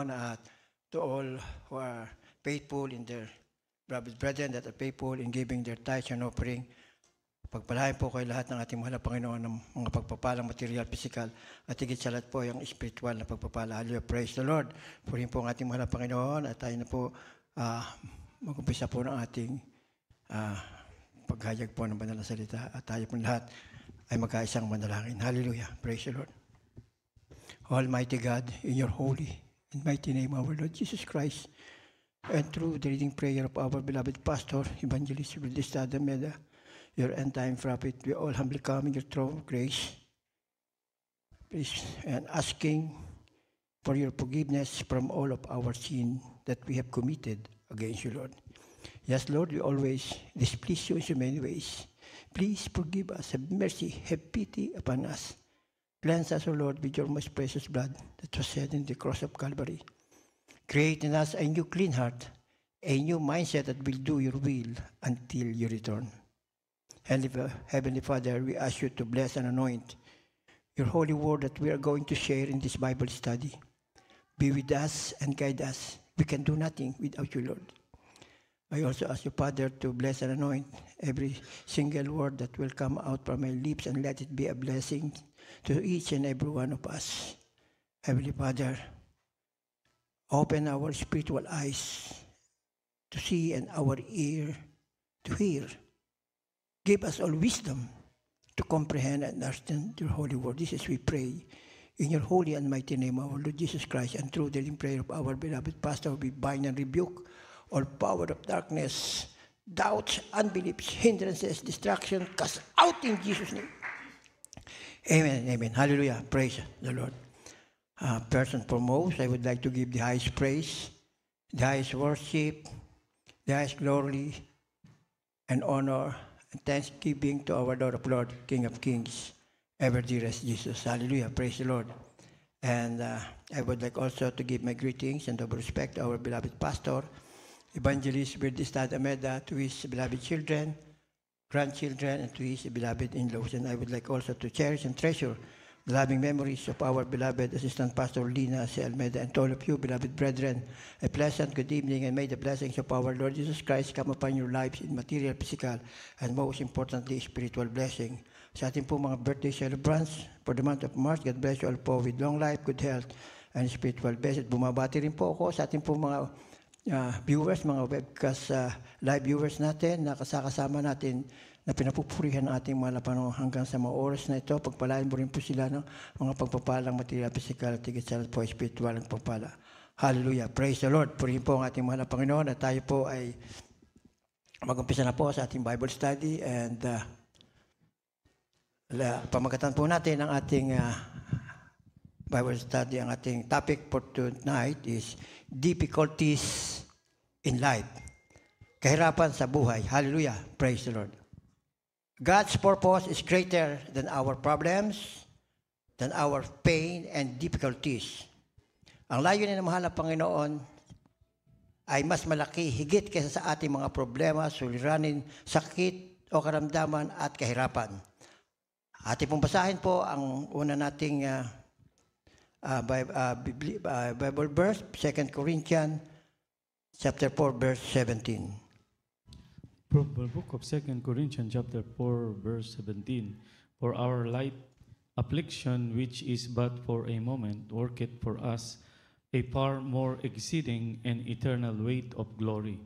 Manaat, to all who are faithful in their brothers brethren that are faithful in giving their tithes and offering. Pagpalain po kayo lahat ng ating mahal na Panginoon ng mga pagpapalang material, physical, at higit sa lahat po yung spiritual na pagpapala. Hallelujah. Praise the Lord. Purihin po ang ating mahal na Panginoon at tayo na po uh, mag-umpisa po ng ating uh, paghayag po ng banal na salita at tayo po lahat ay magkaisang manalangin. Hallelujah. Praise the Lord. Almighty God, in your holy In mighty name, of our Lord Jesus Christ, and through the reading prayer of our beloved pastor, Evangelist Bildistada Meda, your end time prophet, we all humbly come in your throne of grace, please, and asking for your forgiveness from all of our sin that we have committed against you, Lord. Yes, Lord, we always displease you in so many ways. Please forgive us, have mercy, have pity upon us. Cleanse us, O Lord, with your most precious blood that was shed in the cross of Calvary. Create in us a new clean heart, a new mindset that will do your will until you return. Heavenly Father, we ask you to bless and anoint your holy word that we are going to share in this Bible study. Be with us and guide us. We can do nothing without you, Lord. I also ask you, Father, to bless and anoint every single word that will come out from my lips and let it be a blessing to each and every one of us. Heavenly Father, open our spiritual eyes to see and our ear to hear. Give us all wisdom to comprehend and understand your holy word. This is we pray. In your holy and mighty name, our Lord Jesus Christ, and through the living prayer of our beloved pastor, we bind and rebuke all power of darkness, doubts, unbeliefs, hindrances, destruction, cast out in Jesus' name. Amen amen. Hallelujah. Praise the Lord. Uh, person for most, I would like to give the highest praise, the highest worship, the highest glory and honor and thanksgiving to our Lord of Lord, King of Kings, ever dearest Jesus. Hallelujah. Praise the Lord. And uh, I would like also to give my greetings and double respect to our beloved pastor, Evangelist Berdistad Ameda to his beloved children, grandchildren, and to his beloved in-laws. And I would like also to cherish and treasure the loving memories of our beloved Assistant Pastor Lina C. Almeida and all of you, beloved brethren. A pleasant good evening, and may the blessings of our Lord Jesus Christ come upon your lives in material, physical, and most importantly, spiritual blessing. Sa ating po mga birthday celebrants for the month of March, God bless you all po with long life, good health, and spiritual blessing. Bumabati rin po ako sa ating po mga uh, viewers, mga webcast uh, live viewers natin, na kasakasama natin na pinapupurihan ating mga lapanong hanggang sa mga oras na ito. Pagpalaan mo rin po sila ng mga pagpapalang material, physical, tigit sa po, spiritual ang pagpala. Hallelujah. Praise the Lord. Purihin po ang ating mahal na Panginoon at tayo po ay mag-umpisa na po sa ating Bible study and uh, la, pamagatan po natin ang ating uh, Bible study ang ating topic for tonight is difficulties in life. Kahirapan sa buhay. Hallelujah. Praise the Lord. God's purpose is greater than our problems, than our pain and difficulties. Ang layunin ng mahal na Panginoon ay mas malaki higit kaysa sa ating mga problema, suliranin, sakit o karamdaman at kahirapan. Ating pong basahin po ang una nating uh, Uh, uh, uh, Bible, Bible verse, 2 Corinthians chapter 4, verse 17. From book of 2 Corinthians chapter 4, verse 17, For our light affliction, which is but for a moment, worketh for us a far more exceeding and eternal weight of glory.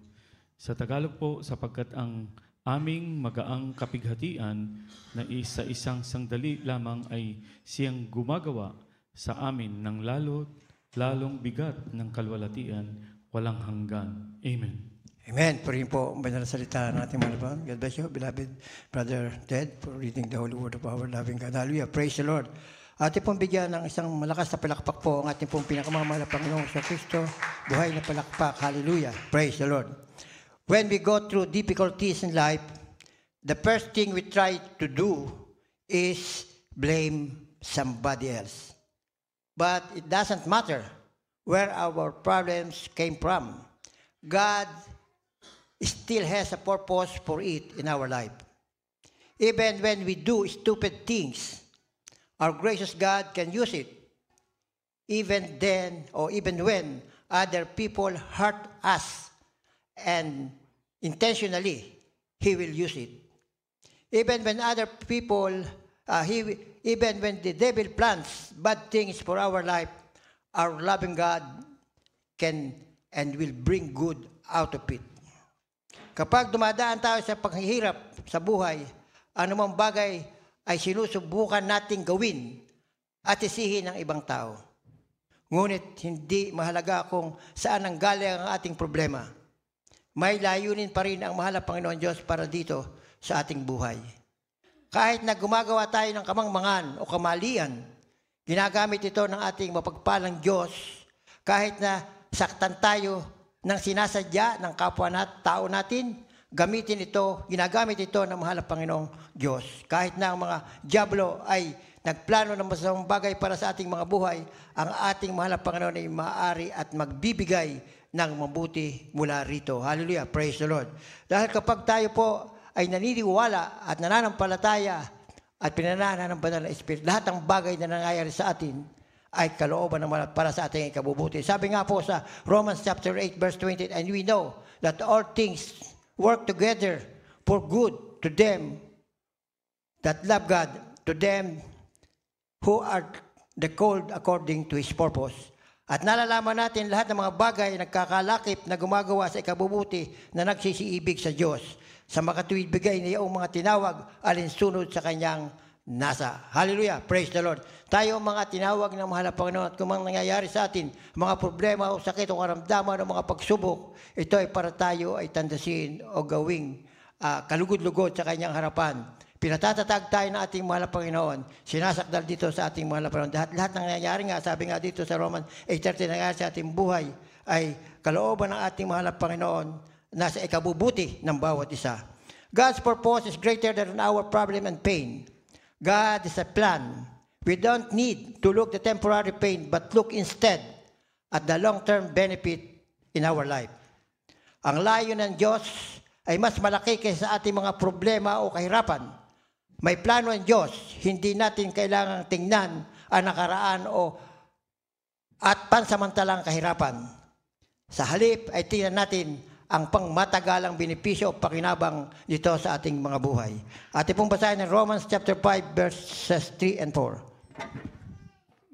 Sa Tagalog po, sapagkat ang aming magaang kapighatian na isa isang sandali lamang ay siyang gumagawa sa amin ng lalo, lalong bigat ng kalwalatian, walang hanggan. Amen. Amen. Purihin po ang banal salita natin mga labang. God bless you, beloved brother Ted, for reading the holy word of our loving God. Hallelujah. Praise the Lord. Atin pong bigyan ng isang malakas na palakpak po ang ating pong pinakamamahal na Panginoong sa Kristo. Buhay na palakpak. Hallelujah. Praise the Lord. When we go through difficulties in life, the first thing we try to do is blame somebody else. But it doesn't matter where our problems came from. God still has a purpose for it in our life. Even when we do stupid things, our gracious God can use it. Even then, or even when other people hurt us, and intentionally, He will use it. Even when other people, uh, he, Even when the devil plans bad things for our life, our loving God can and will bring good out of it. Kapag dumadaan tayo sa paghihirap sa buhay, anumang bagay ay sinusubukan nating gawin at isihin ng ibang tao. Ngunit hindi mahalaga kung saan ang galing ang ating problema. May layunin pa rin ang mahal ng Panginoon Diyos para dito sa ating buhay. Kahit na gumagawa tayo ng kamangmangan o kamalian, ginagamit ito ng ating mapagpalang Diyos. Kahit na saktan tayo ng sinasadya ng kapwa nat, tao natin, gamitin ito, ginagamit ito ng mahal na Panginoong Diyos. Kahit na ang mga Diablo ay nagplano ng masamang bagay para sa ating mga buhay, ang ating mahal na Panginoon ay maaari at magbibigay ng mabuti mula rito. Hallelujah. Praise the Lord. Dahil kapag tayo po ay naniniwala at nananampalataya at pinanana ng banal na Espiritu. Lahat ng bagay na nangyayari sa atin ay kalooban naman para sa ating ikabubuti. Sabi nga po sa Romans chapter 8 verse 28, and we know that all things work together for good to them that love God, to them who are the called according to His purpose. At nalalaman natin lahat ng mga bagay na nagkakalakip na gumagawa sa ikabubuti na nagsisiibig sa Diyos sa makatuwid bigay na ang mga tinawag alinsunod sa kanyang nasa. Hallelujah. Praise the Lord. Tayo mga tinawag ng mahal na Panginoon at kung mga nangyayari sa atin, mga problema o sakit o karamdaman o mga pagsubok, ito ay para tayo ay tandasin o gawing uh, kalugod-lugod sa kanyang harapan. Pinatatatag tayo ng ating mahal na Panginoon. Sinasakdal dito sa ating mahal na Panginoon. Lahat, lahat ng nangyayari nga, sabi nga dito sa Roman 8.30 nangyayari sa ating buhay ay kalooban ng ating mahal na Panginoon nasa ikabubuti ng bawat isa. God's purpose is greater than our problem and pain. God is a plan. We don't need to look the temporary pain, but look instead at the long-term benefit in our life. Ang layo ng Diyos ay mas malaki kaysa sa ating mga problema o kahirapan. May plano ang Diyos, hindi natin kailangang tingnan ang nakaraan o at pansamantalang kahirapan. Sa halip ay tingnan natin ang pangmatagalang benepisyo o pakinabang nito sa ating mga buhay. At pong basahin ng Romans chapter 5 verses 3 and 4.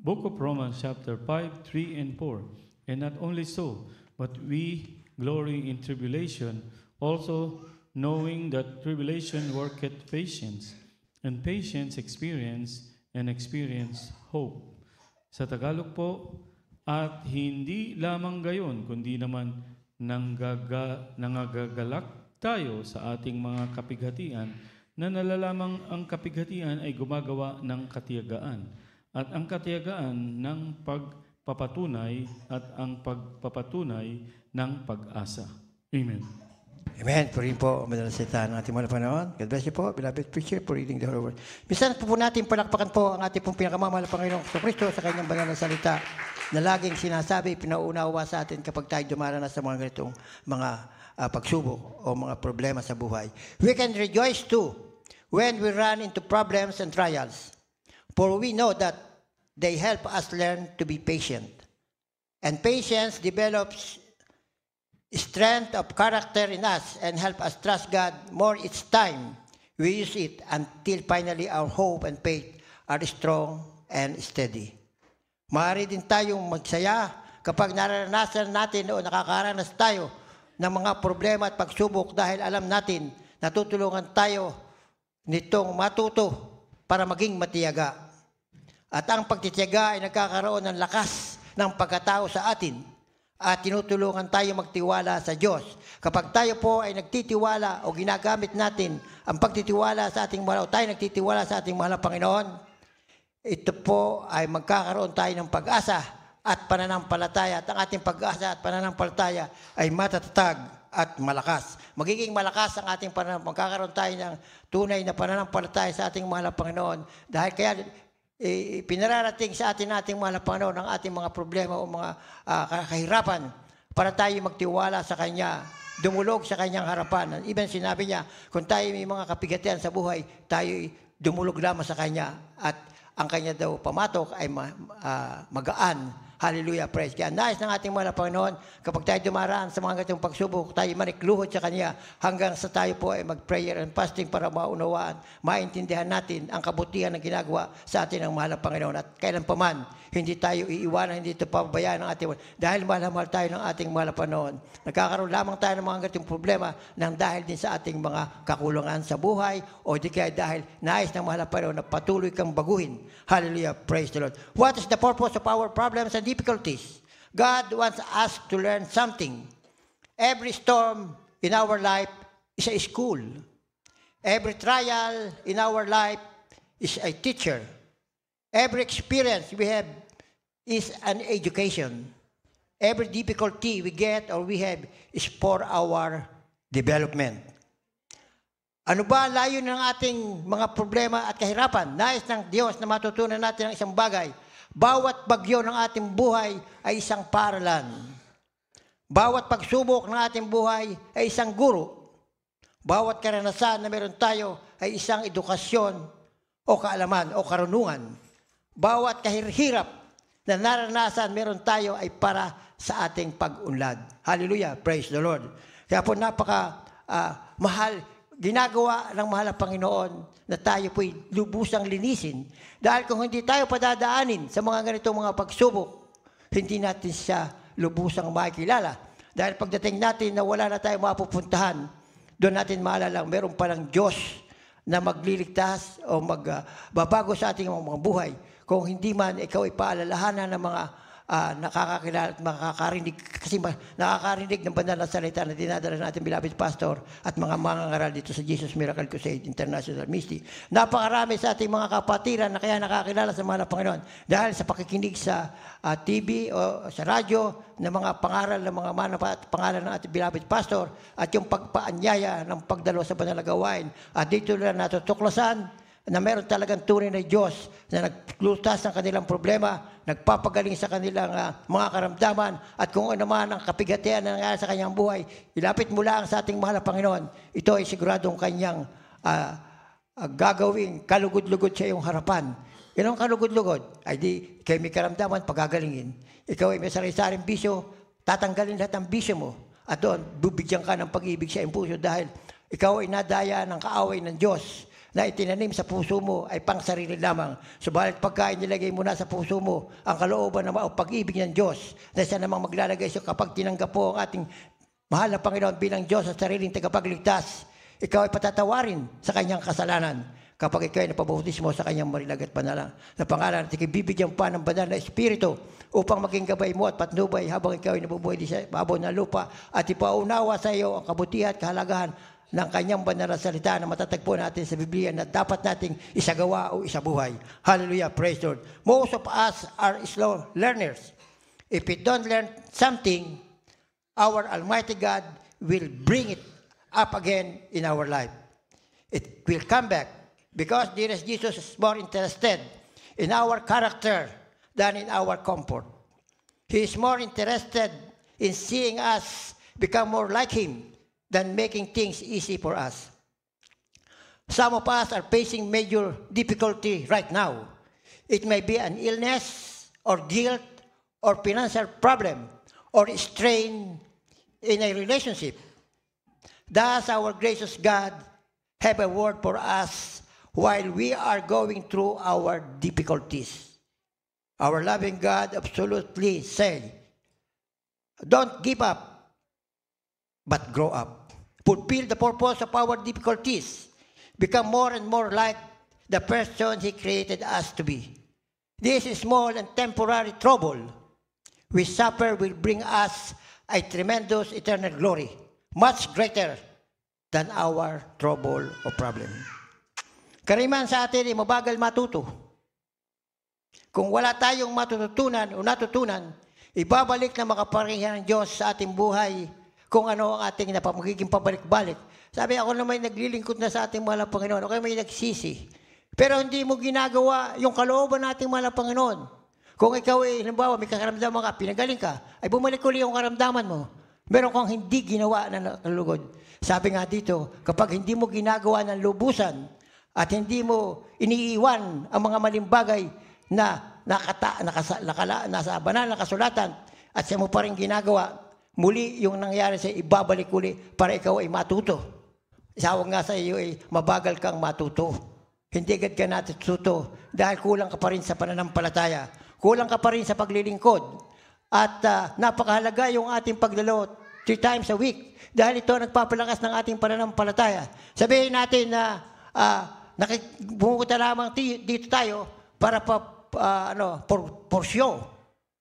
Book of Romans chapter 5, 3 and 4. And not only so, but we glory in tribulation, also knowing that tribulation worketh patience, and patience experience, and experience hope. Sa Tagalog po, at hindi lamang gayon, kundi naman nanggaga, nangagalak tayo sa ating mga kapighatian na nalalamang ang kapighatian ay gumagawa ng katiyagaan at ang katiyagaan ng pagpapatunay at ang pagpapatunay ng pag-asa. Amen. Amen. Purihin po, ang madalang salita ng ating mga panahon. God bless you po. Beloved preacher for reading the Holy Word. Minsan po, po natin palakpakan po ang ating pong pinakamamahal na Panginoong sa Kristo sa kanyang banal na salita na laging sinasabi, pinaunawa sa atin kapag tayo dumaranas sa mga ganitong mga uh, pagsubok o mga problema sa buhay. We can rejoice too when we run into problems and trials. For we know that they help us learn to be patient. And patience develops strength of character in us and help us trust God more each time we use it until finally our hope and faith are strong and steady. Maaari din tayong magsaya kapag naranasan natin o nakakaranas tayo ng mga problema at pagsubok dahil alam natin natutulungan tayo nitong matuto para maging matiyaga. At ang pagtitiyaga ay nagkakaroon ng lakas ng pagkatao sa atin at tinutulungan tayo magtiwala sa Diyos. Kapag tayo po ay nagtitiwala o ginagamit natin ang pagtitiwala sa ating mahal o tayo nagtitiwala sa ating mahal na Panginoon, ito po ay magkakaroon tayo ng pag-asa at pananampalataya at ang ating pag-asa at pananampalataya ay matatatag at malakas. Magiging malakas ang ating pananampalataya. Magkakaroon tayo ng tunay na pananampalataya sa ating mahal na Panginoon. Dahil kaya eh, pinararating sa atin ating mga na Panginoon ang ating mga problema o mga uh, kahirapan para tayo magtiwala sa Kanya, dumulog sa Kanyang harapan. Even sinabi niya, kung tayo may mga kapigatian sa buhay, tayo dumulog lamang sa Kanya at ang Kanya daw pamatok ay ma, uh, magaan Hallelujah, praise God. Nais ng ating mga Panginoon, kapag tayo dumaraan sa mga gatong pagsubok, tayo manikluhod sa Kanya hanggang sa tayo po ay mag-prayer and fasting para maunawaan, maintindihan natin ang kabutihan ng ginagawa sa atin ng mahal na Panginoon. At kailan pa man, hindi tayo iiwanan, hindi ito pababayaan ng ating dahil mahal mahal tayo ng ating mahal na Panginoon. Nagkakaroon lamang tayo ng mga gatong problema ng dahil din sa ating mga kakulangan sa buhay o di kaya dahil nais ng mahal na Panginoon na patuloy kang baguhin. Hallelujah, praise the Lord. What is the purpose of our problems and difficulties, God wants us to learn something. Every storm in our life is a school. Every trial in our life is a teacher. Every experience we have is an education. Every difficulty we get or we have is for our development. Ano ba layo ng ating mga problema at kahirapan? Nais ng Diyos na matutunan natin ang isang bagay bawat bagyo ng ating buhay ay isang paralan. Bawat pagsubok ng ating buhay ay isang guro. Bawat karanasan na meron tayo ay isang edukasyon o kaalaman o karunungan. Bawat kahirhirap na naranasan meron tayo ay para sa ating pag-unlad. Hallelujah. Praise the Lord. Kaya po napaka uh, mahal ginagawa ng mahal na Panginoon na tayo po'y lubusang linisin. Dahil kung hindi tayo padadaanin sa mga ganitong mga pagsubok, hindi natin siya lubusang makikilala. Dahil pagdating natin na wala na tayong mapupuntahan, doon natin maalala meron palang Diyos na magliligtas o magbabago uh, sa ating mga buhay. Kung hindi man ikaw ay paalalahanan ng mga uh, nakakakilala at makakarinig, kasi ma- nakakarinig ng banal na salita na dinadala natin bilabit pastor at mga mga ngaral dito sa Jesus Miracle Crusade International Ministry. Napakarami sa ating mga kapatiran na kaya nakakilala sa mga Panginoon dahil sa pakikinig sa uh, ah, TV o sa radyo ng mga pangaral ng mga manapa at pangalan ng ating bilabit pastor at yung pagpaanyaya ng pagdalo sa banal na gawain. At dito na natutuklasan na meron talagang tunay na Diyos na naglutas ng kanilang problema, nagpapagaling sa kanilang uh, mga karamdaman, at kung ano man ang kapigatian na nangyari sa kanyang buhay, ilapit mo ang sa ating mahal na Panginoon. Ito ay siguradong kanyang uh, ah, uh, ah, gagawing kalugod-lugod sa iyong harapan. Yan ang kalugod-lugod. Ay di, kay may karamdaman, pagagalingin. Ikaw ay may sari bisyo, tatanggalin lahat ng bisyo mo. At doon, bubigyan ka ng pag-ibig sa impuso dahil ikaw ay nadaya ng kaaway ng Diyos na itinanim sa puso mo ay pang sarili lamang. Subalit pagkain nilagay mo na sa puso mo ang kalooban na o pag-ibig ng Diyos na siya namang maglalagay siya kapag tinanggap po ang ating mahal na Panginoon bilang Diyos sa sariling tagapagligtas. Ikaw ay patatawarin sa kanyang kasalanan kapag ikaw ay napabautismo sa kanyang marilag at panala. Na pangalan at ikibibigyan pa ng banal na Espiritu upang maging gabay mo at patnubay habang ikaw ay nabubuhay di sa babo na lupa at ipaunawa sa iyo ang kabutihan at kahalagahan ng kanyang banal na salita na matatagpo natin sa Biblia na dapat nating isagawa o isabuhay. Hallelujah, praise Lord. Most of us are slow learners. If we don't learn something, our Almighty God will bring it up again in our life. It will come back because dearest Jesus is more interested in our character than in our comfort. He is more interested in seeing us become more like Him than making things easy for us. Some of us are facing major difficulty right now. It may be an illness or guilt or financial problem or strain in a relationship. Does our gracious God have a word for us while we are going through our difficulties? Our loving God absolutely says, Don't give up, but grow up. fulfill the purpose of our difficulties, become more and more like the person He created us to be. This small and temporary trouble we suffer will bring us a tremendous eternal glory, much greater than our trouble or problem. Kariman sa atin ay mabagal matuto. Kung wala tayong matututunan o natutunan, ibabalik na makaparingihan ng Diyos sa ating buhay kung ano ang ating napamagiging pabalik-balik. Sabi ako na may naglilingkod na sa ating mahal Panginoon. Okay, may nagsisi. Pero hindi mo ginagawa yung kalooban nating mahal Panginoon. Kung ikaw ay, halimbawa, may kakaramdaman ka, pinagaling ka, ay bumalik uli yung karamdaman mo. Meron kang hindi ginawa na nakalugod. Sabi nga dito, kapag hindi mo ginagawa ng lubusan at hindi mo iniiwan ang mga maling bagay na nakata, nakasa, nakala, nasa banal na kasulatan at siya mo pa rin ginagawa, muli yung nangyari sa ibabalik uli para ikaw ay matuto. Isawag nga sa iyo ay mabagal kang matuto. Hindi agad ka natin tuto dahil kulang ka pa rin sa pananampalataya. Kulang ka pa rin sa paglilingkod. At uh, napakahalaga yung ating pagdalo three times a week dahil ito nagpapalakas ng ating pananampalataya. Sabihin natin na uh, nakik- bumunta lamang dito tayo para pa, uh, ano, for, for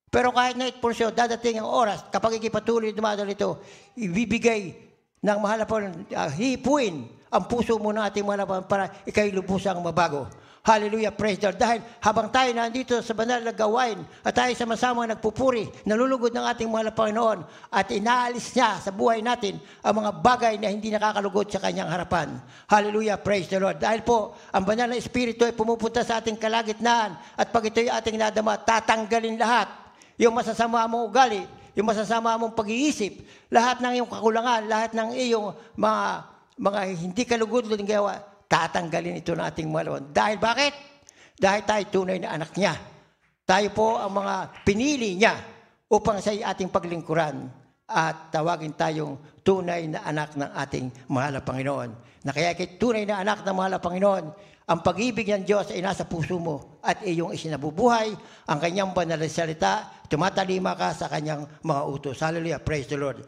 pero kahit na 8%, dadating ang oras, kapag ikipatuloy dumadal ito, ibibigay ng mahalapan, uh, hipuin ang puso mo ng ating mahalapan para ikay lubusang mabago. Hallelujah, praise the Lord. Dahil habang tayo nandito sa banal na gawain at tayo sama-sama nagpupuri, nalulugod ng ating mahal na Panginoon at inaalis niya sa buhay natin ang mga bagay na hindi nakakalugod sa kanyang harapan. Hallelujah, praise the Lord. Dahil po, ang banal na Espiritu ay pumupunta sa ating kalagitnaan at pag ito'y ating nadama, tatanggalin lahat yung masasama mong ugali, yung masasama mong pag-iisip, lahat ng iyong kakulangan, lahat ng iyong mga, mga hindi kalugod ng gawa, tatanggalin ito ng ating Panginoon. Dahil bakit? Dahil tayo tunay na anak niya. Tayo po ang mga pinili niya upang sa ating paglingkuran at tawagin tayong tunay na anak ng ating mahal na Panginoon. Na kaya kay tunay na anak ng mahal na Panginoon, ang pag-ibig ng Diyos ay nasa puso mo at iyong isinabubuhay. Ang kanyang banal na salita, tumatalima ka sa kanyang mga utos. Hallelujah. Praise the Lord.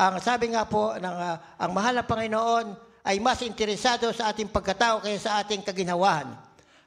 Ang sabi nga po ng uh, ang mahal na Panginoon ay mas interesado sa ating pagkatao kaysa sa ating kaginhawahan.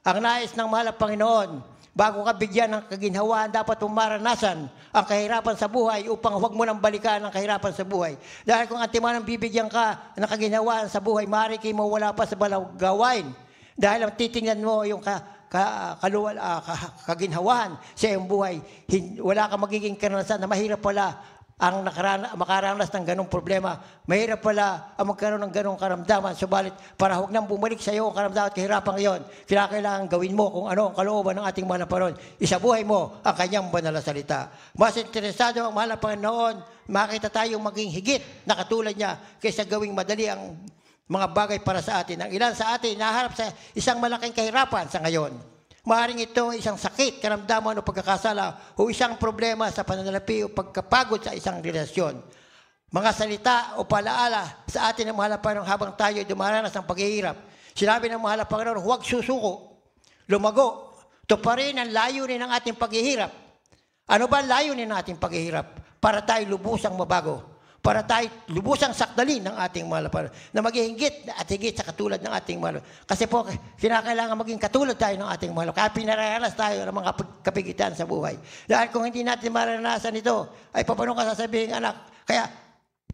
Ang nais ng mahal na Panginoon, bago ka bigyan ng kaginhawaan, dapat mong maranasan ang kahirapan sa buhay upang huwag mo nang balikan ang kahirapan sa buhay. Dahil kung ang antimanang bibigyan ka ng kaginhawaan sa buhay, maaari kayo mawala pa sa balaw balagawain dahil ang titingnan mo yung ka, ka, kaluwal, uh, ka, kaginhawan sa iyong buhay, hin, wala kang magiging karanasan na mahirap pala ang nakarana, makaranas ng ganong problema. Mahirap pala ang magkaroon ng ganong karamdaman. Subalit, para huwag nang bumalik sa iyo ang karamdaman at kahirapan ngayon, kailangan gawin mo kung ano ang kalooban ng ating mahal na Panginoon. Isabuhay mo ang kanyang banal na salita. Mas interesado ang mahal na Panginoon, makita tayong maging higit na katulad niya kaysa gawing madali ang mga bagay para sa atin. Ang ilan sa atin naharap sa isang malaking kahirapan sa ngayon. Maaring ito isang sakit, karamdaman o pagkakasala o isang problema sa pananalapi o pagkapagod sa isang relasyon. Mga salita o palaala sa atin ng mahal na habang tayo dumaranas ng paghihirap. Sinabi ng mahal na huwag susuko, lumago, tuparin ang layunin ng ating paghihirap. Ano ba ang layunin ng ating paghihirap? Para tayo lubusang mabago para tayo lubusang sakdalin ng ating mga malapan na maghihingit na at higit sa katulad ng ating mga Kasi po, kinakailangan maging katulad tayo ng ating malo. Kaya pinaranas tayo ng mga kapigitan sa buhay. Dahil kung hindi natin maranasan ito, ay papano ka sasabihin, anak? Kaya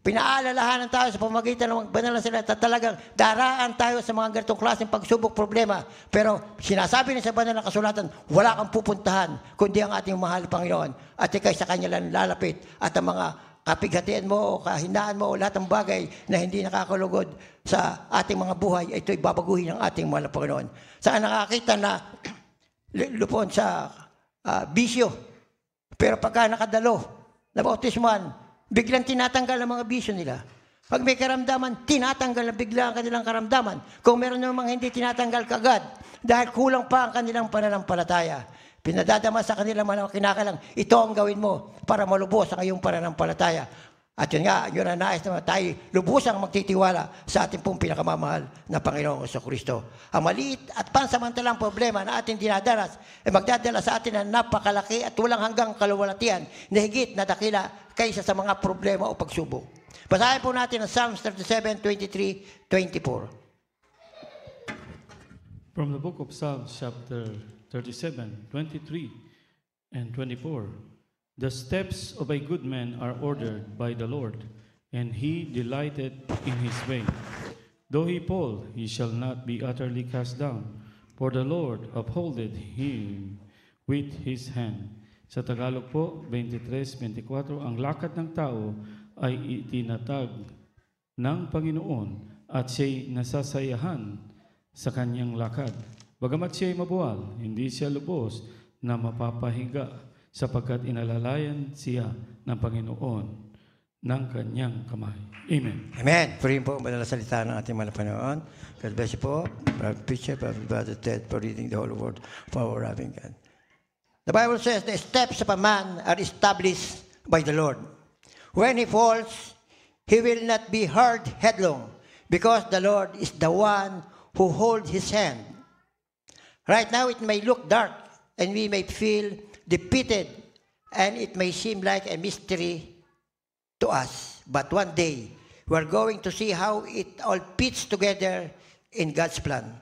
pinaalalahanan tayo sa pamagitan ng banal na salita. Talagang daraan tayo sa mga ganitong klaseng pagsubok problema. Pero sinasabi niya sa banal na kasulatan, wala kang pupuntahan, kundi ang ating mahal Panginoon. At ikay sa kanya lang lalapit at ang mga kapigatian mo o kahinaan mo lahat ng bagay na hindi nakakalugod sa ating mga buhay, ito ibabaguhin ng ating mga Panginoon. Saan nakakita na lupon sa uh, Pero pagka nakadalo, nabautisman, biglang tinatanggal ang mga bisyo nila. Pag may karamdaman, tinatanggal na bigla ang kanilang karamdaman. Kung meron namang hindi tinatanggal kagad, dahil kulang pa ang kanilang pananampalataya. Pinadadama sa kanila mga kinakalang, ito ang gawin mo para malubos ang iyong pananampalataya. At yun nga, yun ang nais naman tayo, lubusang magtitiwala sa ating pong pinakamamahal na Panginoong Oso Kristo. Ang maliit at pansamantalang problema na ating dinadaras ay magdadala sa atin ng napakalaki at walang hanggang kaluwalatian na higit na dakila kaysa sa mga problema o pagsubok. Basahin po natin ang Psalms 37, 23, 24. From the book of Psalms, chapter 37, 23, and 24. The steps of a good man are ordered by the Lord, and he delighted in his way. Though he fall, he shall not be utterly cast down, for the Lord upholdeth him with his hand. Sa Tagalog po, 23-24, ang lakad ng tao ay itinatag ng Panginoon at siya'y nasasayahan sa kanyang lakad. Bagamat siya'y mabuwal, hindi siya lubos na mapapahinga sapagkat inalalayan siya ng Panginoon ng kanyang kamay. Amen. Amen. Purihin po ang banal salita ng ating manapanoon. God bless you po. Brother Bishop, Brother Ted, for reading the whole word for our loving God. The Bible says, the steps of a man are established by the Lord. When he falls, he will not be hurt headlong because the Lord is the one who holds his hand. Right now, it may look dark and we may feel defeated and it may seem like a mystery to us. But one day, we're going to see how it all fits together in God's plan.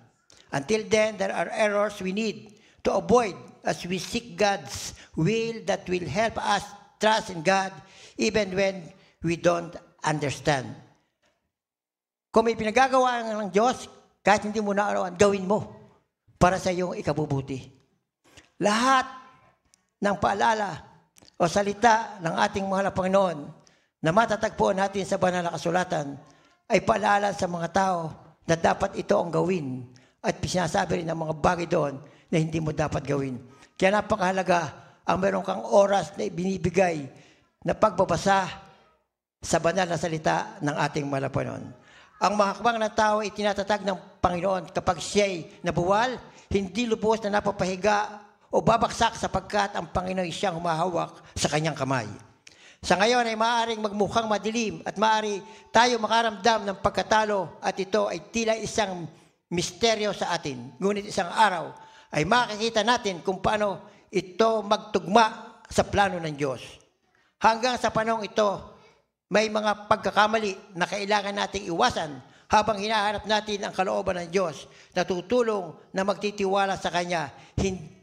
Until then, there are errors we need to avoid as we seek God's will that will help us trust in God even when we don't understand. Kung may pinagagawa ng Diyos, kahit hindi mo naarawan, gawin mo para sa iyong ikabubuti. Lahat ng paalala o salita ng ating mahal na Panginoon na matatagpuan natin sa banal na kasulatan ay paalala sa mga tao na dapat ito ang gawin at sinasabi rin ng mga bagay doon na hindi mo dapat gawin. Kaya napakahalaga ang meron kang oras na binibigay na pagbabasa sa banal na salita ng ating mahal na malapanon. Ang mga mahakbang ng tao ay tinatatag ng Panginoon kapag siya'y nabuwal, hindi lubos na napapahiga o babaksak sapagkat ang Panginoon siyang humahawak sa kanyang kamay. Sa ngayon ay maaaring magmukhang madilim at maaari tayo makaramdam ng pagkatalo at ito ay tila isang misteryo sa atin. Ngunit isang araw ay makikita natin kung paano ito magtugma sa plano ng Diyos. Hanggang sa panong ito, may mga pagkakamali na kailangan nating iwasan habang hinahanap natin ang kalooban ng Diyos na tutulong na magtitiwala sa Kanya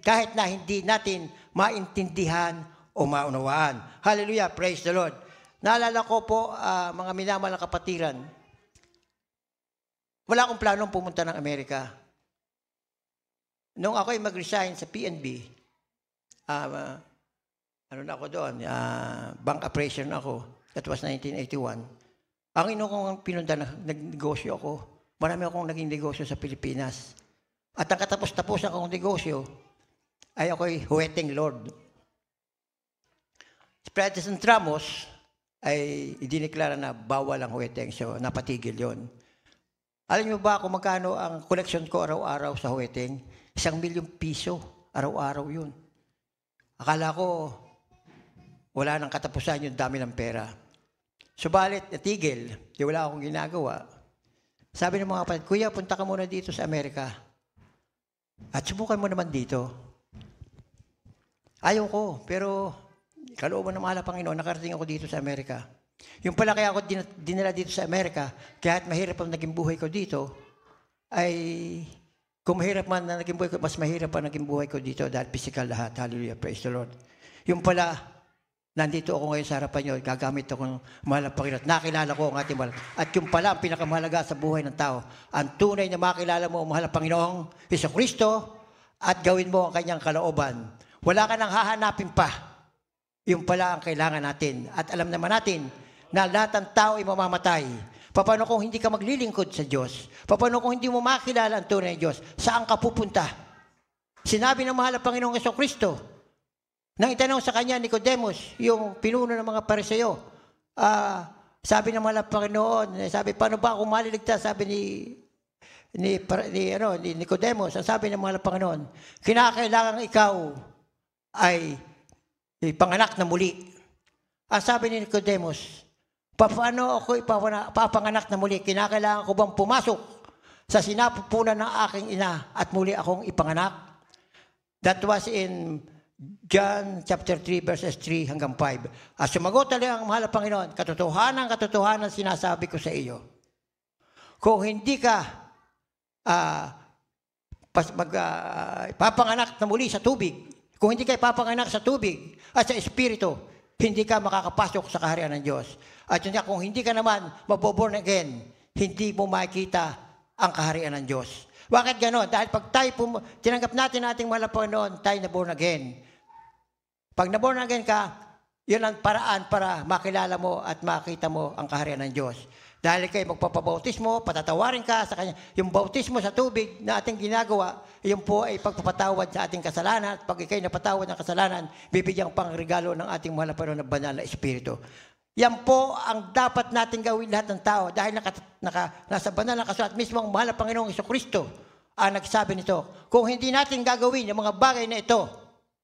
kahit na hindi natin maintindihan o maunawaan. Hallelujah! Praise the Lord! Naalala ko po, uh, mga minamahal na kapatiran, wala akong planong pumunta ng Amerika. Nung ako ay mag-resign sa PNB, uh, ah, ano na ako doon, uh, bank appraiser na ako, That was 1981. Ang ino kong pinunta na negosyo ako. Marami akong naging negosyo sa Pilipinas. At ang katapos-tapos akong negosyo ay ako'y huweting lord. Si President Ramos ay idiniklara na bawal ang huweteng. So, napatigil yon. Alam niyo ba kung magkano ang collection ko araw-araw sa huweting? Isang milyong piso. Araw-araw yun. Akala ko, wala nang katapusan yung dami ng pera. Subalit, natigil. Di wala akong ginagawa. Sabi ng mga kapatid, Kuya, punta ka muna dito sa Amerika. At subukan mo naman dito. Ayaw ko, pero kalooban ng mahal Panginoon, nakarating ako dito sa Amerika. Yung pala kaya ako din, dinala dito sa Amerika, kahit mahirap ang naging buhay ko dito, ay kung mahirap man na naging buhay ko, mas mahirap pa naging buhay ko dito dahil physical lahat. Hallelujah, praise the Lord. Yung pala, Nandito ako ngayon sa harapan niyo, gagamit ako ng mahal ng Panginoon. Nakilala ko ang ating mahal. At yung pala ang pinakamahalaga sa buhay ng tao. Ang tunay na makilala mo ang mahal ng Panginoong Heso Kristo at gawin mo ang kanyang kalooban. Wala ka nang hahanapin pa. Yung pala ang kailangan natin. At alam naman natin na lahat ng tao ay mamamatay. Paano kung hindi ka maglilingkod sa Diyos? Paano kung hindi mo makilala ang tunay ng Diyos? Saan ka pupunta? Sinabi ng mahal ng Panginoong Heso Kristo, nang itanong sa kanya ni Nicodemus, yung pinuno ng mga pariseyo, ah, sabi ng mga Panginoon, eh, sabi, paano ba ako maliligtas? Sabi ni ni, ni, ano, ni Nicodemus, ang sabi ng mga Panginoon, kinakailangan ikaw ay ipanganak na muli. Ang sabi ni Nicodemus, paano ako ipapana, papanganak na muli? Kinakailangan ko bang pumasok sa sinapupunan ng aking ina at muli akong ipanganak? That was in John chapter 3 verses 3 hanggang 5. At sumagot ali ang mahal na Panginoon, katotohanan, katotohanan sinasabi ko sa iyo. Kung hindi ka uh, pas, mag, uh, ah, papanganak na muli sa tubig, kung hindi ka papanganak sa tubig at sa espiritu, hindi ka makakapasok sa kaharian ng Diyos. At yun kung hindi ka naman maboborn again, hindi mo makikita ang kaharian ng Diyos. Bakit ganon? Dahil pag tayo pum- tinanggap natin ating mahal na Panginoon, tayo na born again. Pag naborn again ka, yun ang paraan para makilala mo at makita mo ang kaharian ng Diyos. Dahil kayo magpapabautismo, patatawarin ka sa Kanya. Yung bautismo sa tubig na ating ginagawa, yun po ay pagpapatawad sa ating kasalanan. At pag ikay napatawad ng kasalanan, bibigyan pang regalo ng ating mahal pero ng banal na Espiritu. Yan po ang dapat natin gawin lahat ng tao dahil naka, naka, nasa banal na kasulat mismo ang mahal na Panginoong Iso Kristo ang nagsabi nito. Kung hindi natin gagawin yung mga bagay na ito,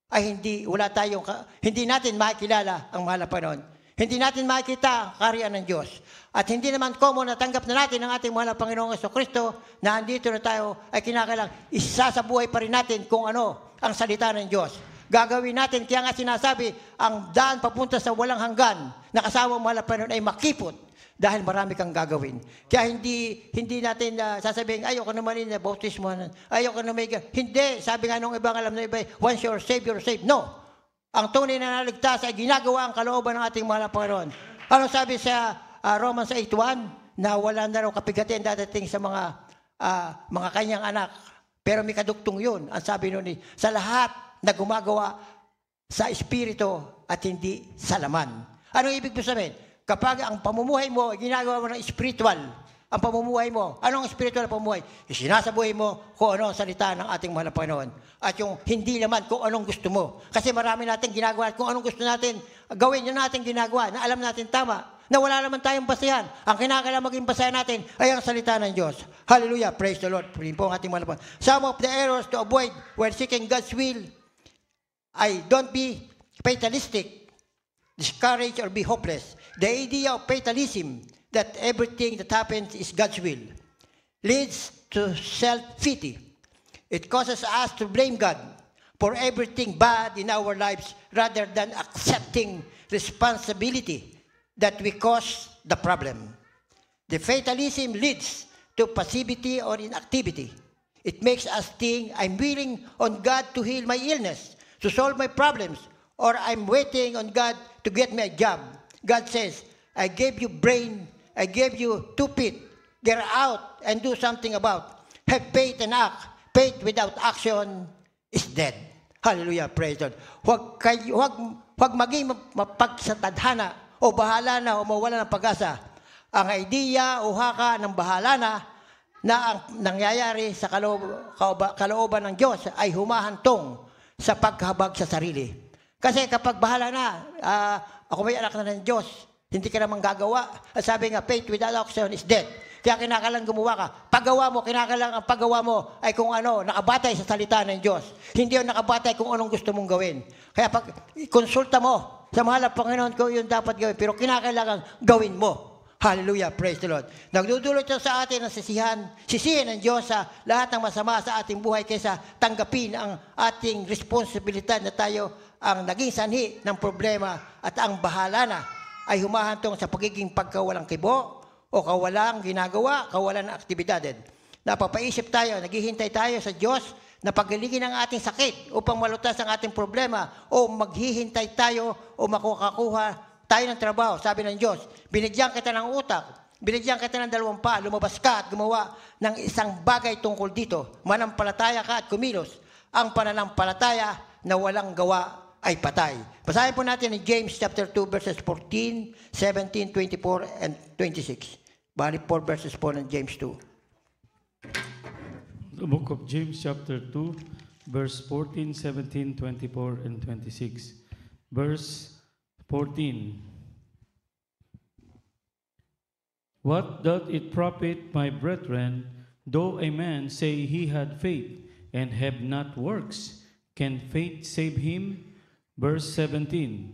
ay hindi, wala tayong, hindi natin makikilala ang mahal na Panginoon. Hindi natin makikita kariyan ng Diyos. At hindi naman common na tanggap na natin ang ating mahal na Panginoong Yeso Kristo na andito na tayo ay kinakailang isasabuhay pa rin natin kung ano ang salita ng Diyos. Gagawin natin, kaya nga sinasabi, ang daan papunta sa walang hanggan na kasama mahal na Panginoon ay makipot dahil marami kang gagawin. Kaya hindi hindi natin uh, sasabihin, ayoko naman yun, bautismo, ayoko na may... Hindi, sabi nga nung ibang alam na iba, once you're saved, you're saved. No! Ang tunay na naligtas ay ginagawa ang kalooban ng ating mahal na Panginoon. Ano sabi sa uh, Romans 8.1? Na wala na raw kapigatin dadating sa mga uh, mga kanyang anak. Pero may kaduktong yun. Ang sabi nun ni, sa lahat na gumagawa sa espiritu at hindi sa laman. Anong ibig po sabihin? Kapag ang pamumuhay mo, ginagawa mo ng spiritual, ang pamumuhay mo, anong spiritual na pamumuhay? Isinasabuhay mo kung ano ang salita ng ating mahal na Panginoon. At yung hindi naman kung anong gusto mo. Kasi marami natin ginagawa kung anong gusto natin, gawin yun natin ginagawa na alam natin tama na wala naman tayong basayan. Ang kinakailangan maging basayan natin ay ang salita ng Diyos. Hallelujah. Praise the Lord. Purihin po ang ating mahal malapang. Some of the errors to avoid when seeking God's will ay don't be fatalistic, discouraged, or be hopeless. The idea of fatalism, that everything that happens is God's will, leads to self-pity. It causes us to blame God for everything bad in our lives rather than accepting responsibility that we cause the problem. The fatalism leads to passivity or inactivity. It makes us think I'm willing on God to heal my illness, to solve my problems, or I'm waiting on God to get me a job God says, I gave you brain, I gave you stupid. Get out and do something about. Have faith and act. Faith without action is dead. Hallelujah, praise God. Huwag, kayo, huwag, huwag maging mapagsatadhana o bahala na o mawala ng pag-asa. Ang idea o haka ng bahala na na ang nangyayari sa kaloob, kalooban, kalooban ng Diyos ay humahantong sa paghabag sa sarili. Kasi kapag bahala na, uh, ako may anak na ng Diyos. Hindi ka naman gagawa. At sabi nga, faith without action is dead. Kaya kinakalang gumawa ka. Paggawa mo, kinakalang ang paggawa mo ay kung ano, nakabatay sa salita ng Diyos. Hindi yung nakabatay kung anong gusto mong gawin. Kaya pag konsulta mo, sa mahal ng Panginoon ko, yung dapat gawin. Pero kinakailangan gawin mo. Hallelujah, praise the Lord. Nagdudulot siya sa atin ang sisihan, sisihin ng Diyos sa lahat ng masama sa ating buhay kaysa tanggapin ang ating responsibilidad na tayo ang naging sanhi ng problema at ang bahala na ay humahantong sa pagiging pagkawalang kibo o kawalang ginagawa, kawalan ng aktibidad. Napapaisip tayo, naghihintay tayo sa Diyos na pagaligin ang ating sakit upang malutas ang ating problema o maghihintay tayo o makukakuha tayo ng trabaho. Sabi ng Diyos, binigyan kita ng utak, Binigyan kita ng dalawang pa, lumabas ka at gumawa ng isang bagay tungkol dito. Manampalataya ka at kumilos. Ang pananampalataya na walang gawa ay patay. Basahin po natin ni James chapter 2 verses 14, 17, 24, and 26. Bali 4 verses 4 ng James 2. The book of James chapter 2 verse 14, 17, 24, and 26. Verse 14. What doth it profit, my brethren, though a man say he had faith and have not works? Can faith save him? Verse 17,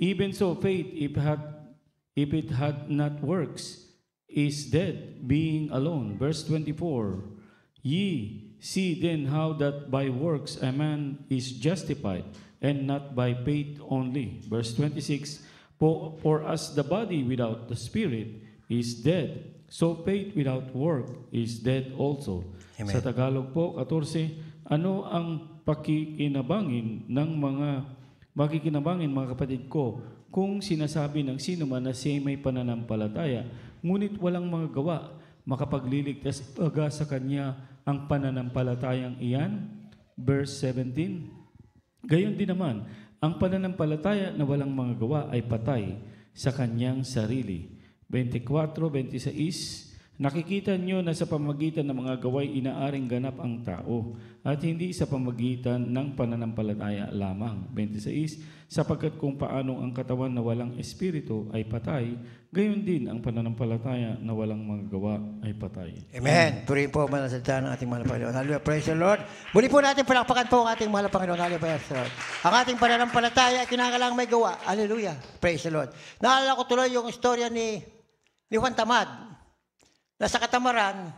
Even so, faith, if, had, if it had not works, is dead, being alone. Verse 24, Ye see then how that by works a man is justified, and not by faith only. Verse 26, For, for us the body without the spirit is dead, so faith without work is dead also. Amen. Sa Tagalog po, 14, ano ang pakikinabangin ng mga makikinabangin mga kapatid ko kung sinasabi ng sino man na siya may pananampalataya, ngunit walang mga gawa, makapagliligtas aga sa kanya ang pananampalatayang iyan. Verse 17, Gayon din naman, ang pananampalataya na walang mga gawa ay patay sa kanyang sarili. 24, 26, Nakikita niyo na sa pamagitan ng mga gaway inaaring ganap ang tao at hindi sa pamagitan ng pananampalataya lamang. 26. Sapagkat kung paanong ang katawan na walang espiritu ay patay, gayon din ang pananampalataya na walang mga gawa ay patay. Amen. Purihin po ang malasalita ng ating mahal Panginoon. Hallelujah. Praise the Lord. Muli po natin palakpakan po ang ating mahal Panginoon. Hallelujah. Praise the Lord. Ang ating pananampalataya ay kinakalang may gawa. Hallelujah. Praise the Lord. Naalala ko tuloy yung istorya ni ni Juan Tamad. Nasa katamaran,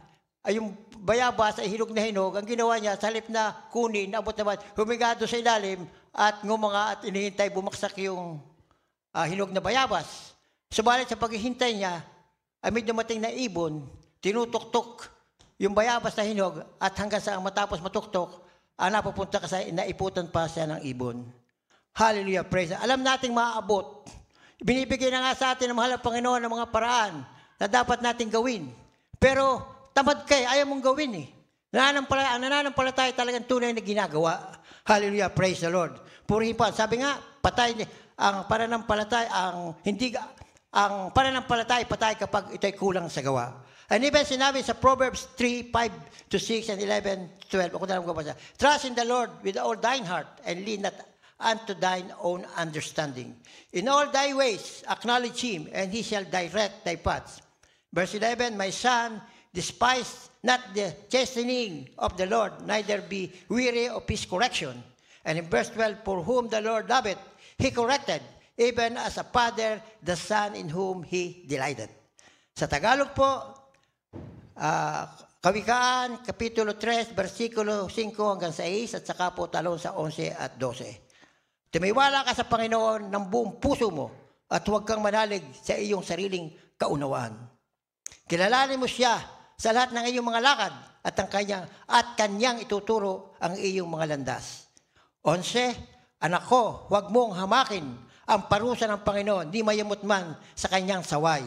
ay yung bayabas ay hinog na hinog, ang ginawa niya, sa halip na kunin, abot naman, humigado sa ilalim at ngumanga at inihintay bumagsak yung uh, hinog na bayabas. Subalit sa paghihintay niya, ay may dumating na ibon, tinutuktok yung bayabas na hinog at hanggang sa matapos matuktok, ang ah, napupunta ka sa naiputan pa siya ng ibon. Hallelujah, praise. Alam nating maaabot. Binibigay na nga sa atin ng mahal ng Panginoon ng mga paraan na dapat nating gawin pero tamad kayo, ayaw mong gawin eh. Nananampala, nananampalataya talagang tunay na ginagawa. Hallelujah, praise the Lord. Purihin pa. Sabi nga, patay ang pananampalataya, ang hindi ang pananampalataya patay kapag ito'y kulang sa gawa. And even sinabi sa Proverbs 3, 5 to 6 and 11, 12, ako na lang babasa. Trust in the Lord with all thine heart and lean not unto thine own understanding. In all thy ways acknowledge Him and He shall direct thy paths. Verse 11, My son, despise not the chastening of the Lord, neither be weary of his correction. And in verse 12, For whom the Lord loveth, he corrected, even as a father, the son in whom he delighted. Sa Tagalog po, uh, Kawikaan, Kapitulo 3, versikulo 5 hanggang 6, at saka po talon sa 11 at 12. Tumiwala ka sa Panginoon ng buong puso mo at huwag kang manalig sa iyong sariling kaunawaan. Kilalanin mo siya sa lahat ng iyong mga lakad at ang kanyang, at kanyang ituturo ang iyong mga landas. Onse, anak ko, huwag mong hamakin ang parusa ng Panginoon, di mayamot man sa kanyang saway.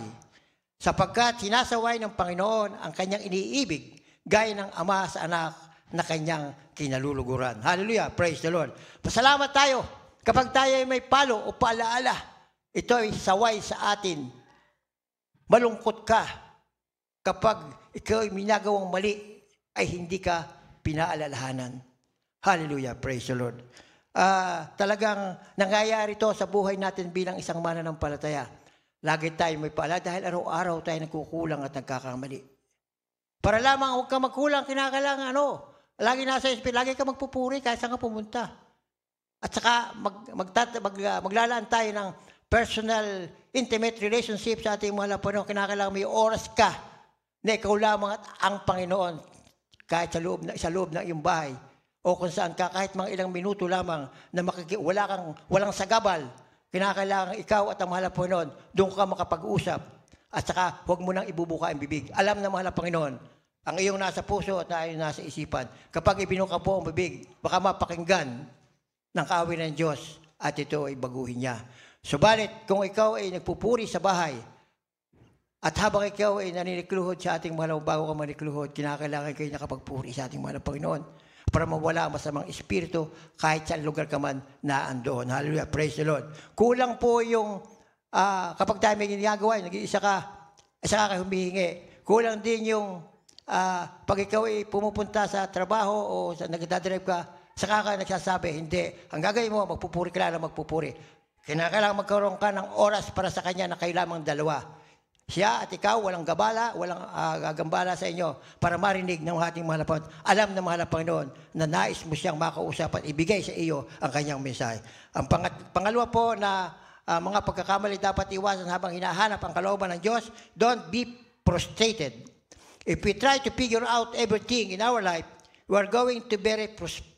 Sapagkat sinasaway ng Panginoon ang kanyang iniibig, gaya ng ama sa anak na kanyang kinaluluguran. Hallelujah, praise the Lord. Pasalamat tayo kapag tayo ay may palo o paalaala. Ito ay saway sa atin. Malungkot ka kapag ikaw ay minagawang mali, ay hindi ka pinaalalahanan. Hallelujah. Praise the Lord. Uh, talagang nangyayari ito sa buhay natin bilang isang mananampalataya. Lagi tayo may paala dahil araw-araw tayo nagkukulang at nagkakamali. Para lamang huwag ka magkulang, kinakailangan ano. Lagi nasa SP, lagi ka magpupuri kahit saan ka pumunta. At saka mag, magtat, mag, uh, maglalaan tayo ng personal intimate relationship sa ating mga lapanong. Kinakailangan may oras ka na ikaw lamang at ang Panginoon kahit sa loob, na, sa loob ng iyong bahay o kung saan ka kahit mga ilang minuto lamang na makiki, wala kang, walang sagabal, kinakailangan ikaw at ang mahal na Panginoon, doon ka makapag-usap. At saka, huwag mo nang ibubuka ang bibig. Alam na mahal na Panginoon, ang iyong nasa puso at ang iyong nasa isipan. Kapag ibinuka po ang bibig, baka mapakinggan ng kaawin ng Diyos at ito ay baguhin niya. Subalit, kung ikaw ay nagpupuri sa bahay, at habang ikaw ay naninikluhod sa ating mahal, bago ka manikluhod, kinakailangan kayo nakapagpuri sa ating mahal Panginoon para mawala ang masamang espiritu kahit sa lugar ka man naandoon. Hallelujah. Praise the Lord. Kulang po yung uh, kapag tayo may ginagawa, nag-iisa ka, isa ka humihingi. Kulang din yung uh, pag ikaw ay pumupunta sa trabaho o sa, nagdadrive ka, saka ka nagsasabi, hindi. Ang gagawin mo, magpupuri ka lang, magpupuri. Kinakailangan magkaroon ka ng oras para sa kanya na kailangan dalawa. Siya at ikaw, walang gabala, walang uh, gambala sa inyo para marinig ng ating mahal na Panginoon. Alam ng mahal na Panginoon na nais mo siyang makausap at ibigay sa iyo ang kanyang mensahe. Ang pangat, pangalawa po na uh, mga pagkakamali dapat iwasan habang hinahanap ang kalooban ng Diyos, don't be prostrated. If we try to figure out everything in our life, we are going to be very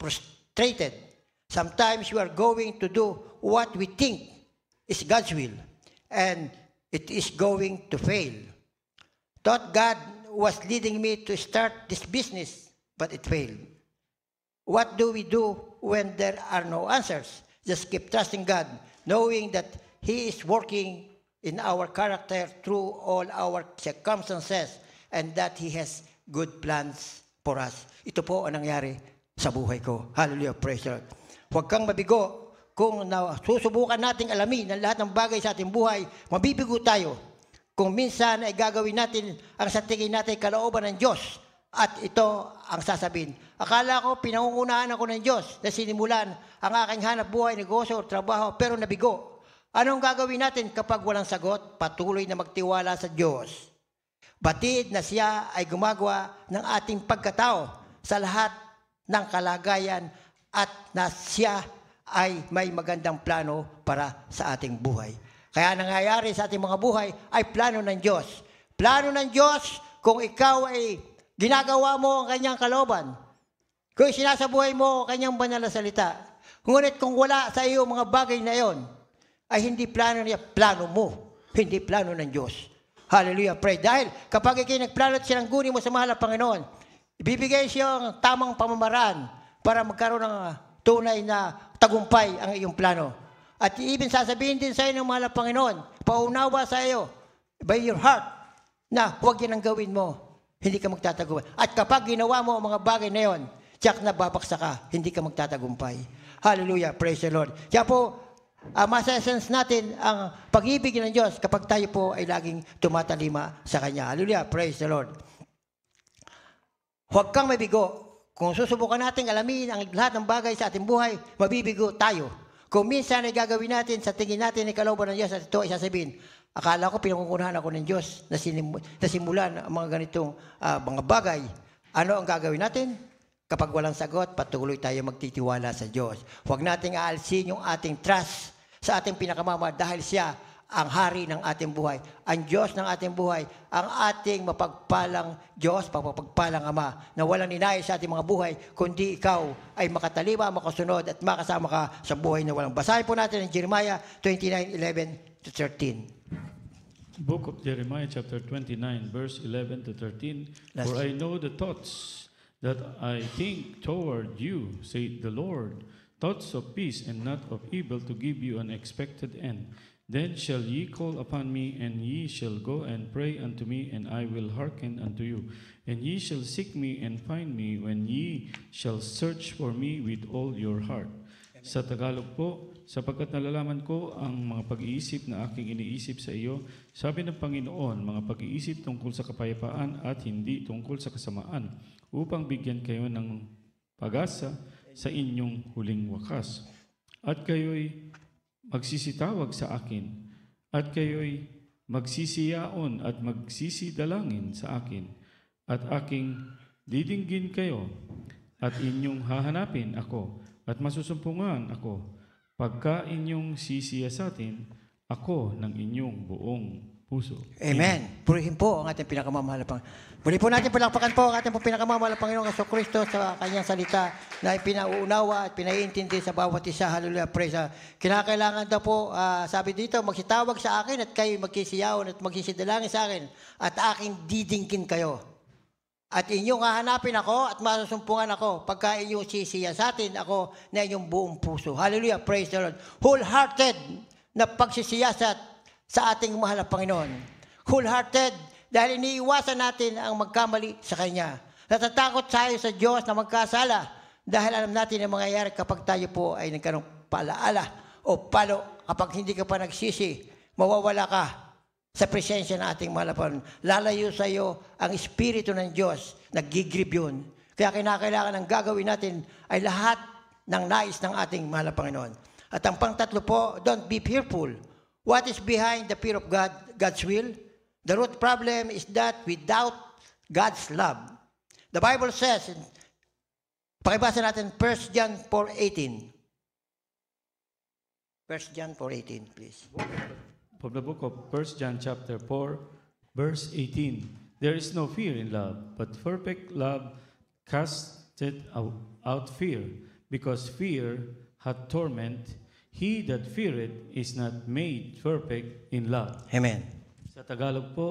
frustrated. Sometimes we are going to do what we think is God's will. And it is going to fail. Thought God was leading me to start this business, but it failed. What do we do when there are no answers? Just keep trusting God, knowing that He is working in our character through all our circumstances and that He has good plans for us. Ito po ang nangyari sa buhay ko. Hallelujah, praise the Lord. Huwag kang mabigo kung susubukan nating alamin ang lahat ng bagay sa ating buhay, mabibigo tayo kung minsan ay gagawin natin ang sa tingin natin kalooban ng Diyos at ito ang sasabihin. Akala ko pinangungunahan ako ng Diyos na sinimulan ang aking hanap buhay, negosyo o trabaho pero nabigo. Anong gagawin natin kapag walang sagot? Patuloy na magtiwala sa Diyos. Batid na siya ay gumagawa ng ating pagkatao sa lahat ng kalagayan at na siya ay may magandang plano para sa ating buhay. Kaya nangyayari sa ating mga buhay ay plano ng Diyos. Plano ng Diyos kung ikaw ay ginagawa mo ang kanyang kaloban. Kung sinasabuhay mo ang kanyang banal na salita. Ngunit kung wala sa iyo mga bagay na yon, ay hindi plano niya, plano mo. Hindi plano ng Diyos. Hallelujah, pray. Dahil kapag ikay nagplano at sinangguni mo sa mahal na Panginoon, ibibigay siya ang tamang pamamaraan para magkaroon ng ah, tunay na tagumpay ang iyong plano. At even sasabihin din sa iyo ng mahal Panginoon, paunawa sa iyo by your heart na huwag yan ang gawin mo. Hindi ka magtatagumpay. At kapag ginawa mo ang mga bagay na yon, tiyak na babaksa ka, hindi ka magtatagumpay. Hallelujah, praise the Lord. Kaya po, uh, ah, masesens natin ang pag-ibig ng Diyos kapag tayo po ay laging tumatalima sa Kanya. Hallelujah, praise the Lord. Huwag kang mabigo kung susubukan natin alamin ang lahat ng bagay sa ating buhay, mabibigo tayo. Kung minsan ay gagawin natin sa tingin natin ng kalooban ng Diyos at ito ay sasabihin, akala ko pinangkukunahan ako ng Diyos na, sinim- na simulan ang mga ganitong uh, mga bagay. Ano ang gagawin natin? Kapag walang sagot, patuloy tayo magtitiwala sa Diyos. Huwag nating aalsin yung ating trust sa ating pinakamama dahil siya ang hari ng ating buhay, ang Diyos ng ating buhay, ang ating mapagpalang Diyos, mapagpalang Ama, na walang ninay sa ating mga buhay, kundi ikaw ay makataliwa, makasunod, at makasama ka sa buhay na walang. Basahin po natin ang Jeremiah 29:11 to 13. Book of Jeremiah chapter 29 verse 11 to 13 Last For I know the thoughts that I think toward you saith the Lord thoughts of peace and not of evil to give you an expected end Then shall ye call upon me, and ye shall go and pray unto me, and I will hearken unto you. And ye shall seek me and find me when ye shall search for me with all your heart. Amen. Sa Tagalog po, sapagkat nalalaman ko ang mga pag-iisip na aking iniisip sa iyo, sabi ng Panginoon, mga pag-iisip tungkol sa kapayapaan at hindi tungkol sa kasamaan, upang bigyan kayo ng pag-asa sa inyong huling wakas. At kayo'y magsisitawag sa akin, at kayo'y magsisiyaon at magsisidalangin sa akin, at aking didinggin kayo, at inyong hahanapin ako, at masusumpungan ako, pagka inyong sisiya sa atin, ako ng inyong buong puso. Amen. Purihin po ang ating pinakamamahal pang. Muli po natin palakpakan po ang ating pinakamamahal na Panginoong Aso Kristo sa kanyang salita na ipinauunawa at pinaiintindi sa bawat isa. Hallelujah. Praise. Kinakailangan daw po, uh, sabi dito, magsitawag sa akin at kayo magsisiyawan at magsisidalangin sa akin at aking didingkin kayo. At inyong hahanapin ako at masusumpungan ako pagka inyong sisiya sa atin ako na inyong buong puso. Hallelujah. Praise the Lord. Wholehearted na pagsisiyasat sa ating mahal na Panginoon. Wholehearted, dahil iniiwasan natin ang magkamali sa Kanya. Natatakot tayo sa Diyos na magkasala dahil alam natin ang mangyayari kapag tayo po ay nagkaroon palaala o palo kapag hindi ka pa nagsisi, mawawala ka sa presensya ng ating mahal na Panginoon. Lalayo sa iyo ang Espiritu ng Diyos. Nagigrib yun. Kaya kinakailangan ang gagawin natin ay lahat ng nais ng ating mahal na Panginoon. At ang pangtatlo po, don't be fearful. What is behind the fear of God, God's will? The root problem is that without God's love. The Bible says, pakibasa natin 1 John 4.18. 1 John 4.18, please. From the book of 1 John chapter 4, verse 18. There is no fear in love, but perfect love casteth out fear, because fear hath torment, He that feareth is not made perfect in love. Amen. Sa Tagalog po,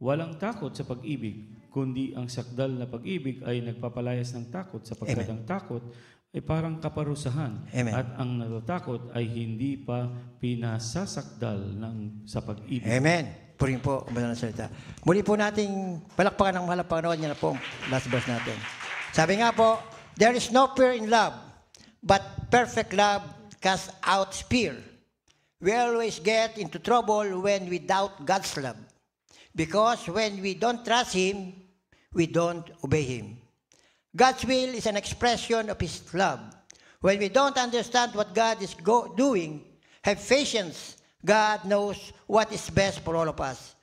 walang takot sa pag-ibig, kundi ang sakdal na pag-ibig ay nagpapalayas ng takot sapagkat Amen. ang takot ay parang kaparusahan Amen. at ang natatakot ay hindi pa pinasasakdal ng sa pag-ibig. Amen. Purin po ang banal na salita. Muli po nating palakpakan ng mahal Panginoon niya na po last verse natin. Sabi nga po, There is no fear in love, but perfect love cast out spear. We always get into trouble when we doubt God's love. Because when we don't trust Him, we don't obey Him. God's will is an expression of His love. When we don't understand what God is doing, have patience. God knows what is best for all of us.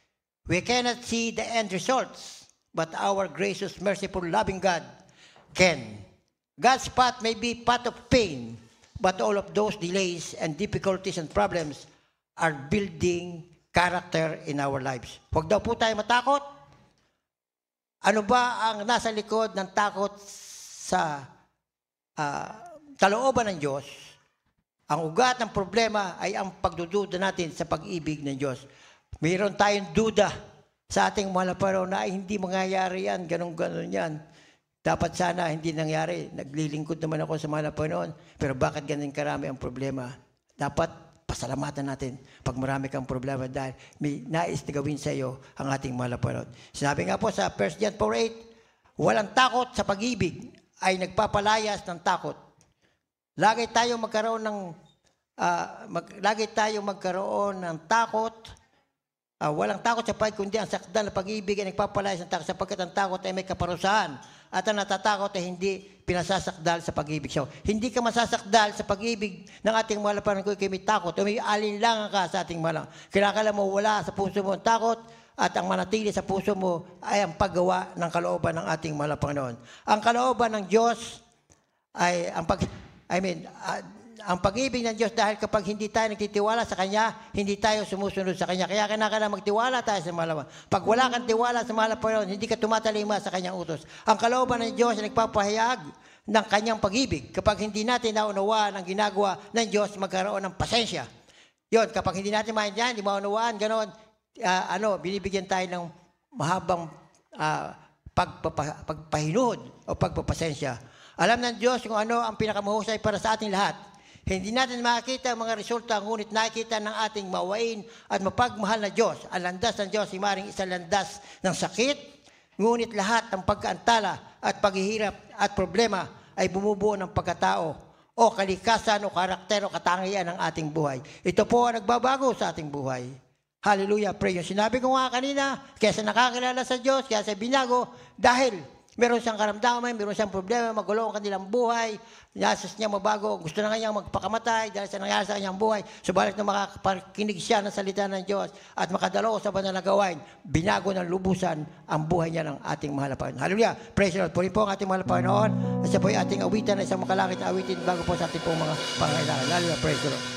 We cannot see the end results, but our gracious, merciful, loving God can. God's path may be path of pain, But all of those delays and difficulties and problems are building character in our lives. Huwag daw po tayo matakot. Ano ba ang nasa likod ng takot sa uh, kalooban ng Diyos? Ang ugat ng problema ay ang pagdududa natin sa pag-ibig ng Diyos. Mayroon tayong duda sa ating mga na hindi mangyayari yan, ganun-ganun yan. Dapat sana hindi nangyari. Naglilingkod naman ako sa mga Panginoon. Pero bakit ganun karami ang problema? Dapat pasalamatan natin pag marami kang problema dahil may nais na gawin sa iyo ang ating mga Panginoon. Sinabi nga po sa 1 John 4.8, walang takot sa pag-ibig ay nagpapalayas ng takot. Lagi tayo magkaroon ng uh, mag, lagi tayo magkaroon ng takot Uh, walang takot sa pag, kundi ang sakdan ng pag-ibig ay nagpapalayas ng takot sapagkat ang takot ay may kaparusahan at ang natatakot ay hindi pinasasakdal sa pag-ibig siya. Hindi ka masasakdal sa pag-ibig ng ating mahal na ko kay may takot. O lang alinlangan ka sa ating mahal. Kailangan mo wala sa puso mo ang takot at ang manatili sa puso mo ay ang paggawa ng kalooban ng ating mahal na Panginoon. Ang kalooban ng Diyos ay ang pag I mean, uh, ang pag-ibig ng Diyos dahil kapag hindi tayo nagtitiwala sa Kanya, hindi tayo sumusunod sa Kanya. Kaya kailangan magtiwala tayo sa mahalaman. Pag wala kang tiwala sa mahalaman Panginoon, hindi ka tumatalima sa Kanyang utos. Ang kalooban ng Diyos ay nagpapahayag ng Kanyang pag-ibig. Kapag hindi natin naunawaan ang ginagawa ng Diyos, magkaroon ng pasensya. Yun, kapag hindi natin maintindihan, hindi maunawaan, ganoon, uh, ah, ano, binibigyan tayo ng mahabang uh, pagpapa, pagpahinuhod o pagpapasensya. Alam ng Diyos kung ano ang pinakamahusay para sa ating lahat. Hindi natin makikita ang mga resulta, ngunit nakikita ng ating mawain at mapagmahal na Diyos. Ang landas ng Diyos, si Maring isang landas ng sakit, ngunit lahat ng pagkaantala at paghihirap at problema ay bumubuo ng pagkatao o kalikasan o karakter o katangian ng ating buhay. Ito po ang nagbabago sa ating buhay. Hallelujah, pray. Yung sinabi ko nga kanina, kaysa nakakilala sa Diyos, kaysa binago, dahil Meron siyang karamdaman, meron siyang problema, magulo ang kanilang buhay, nasas niya mabago, gusto na kanyang magpakamatay dahil sa nangyari sa kanyang buhay. Subalit na makakinig siya ng salita ng Diyos at makadalo sa banal na gawain, binago ng lubusan ang buhay niya ng ating mahal na Panginoon. Hallelujah! Praise the Lord. Puri po ang ating mahal na Panginoon. At siya po ating awitan na isang makalangit na awitin bago po sa ating pong mga pangailangan. Hallelujah! Praise the Lord.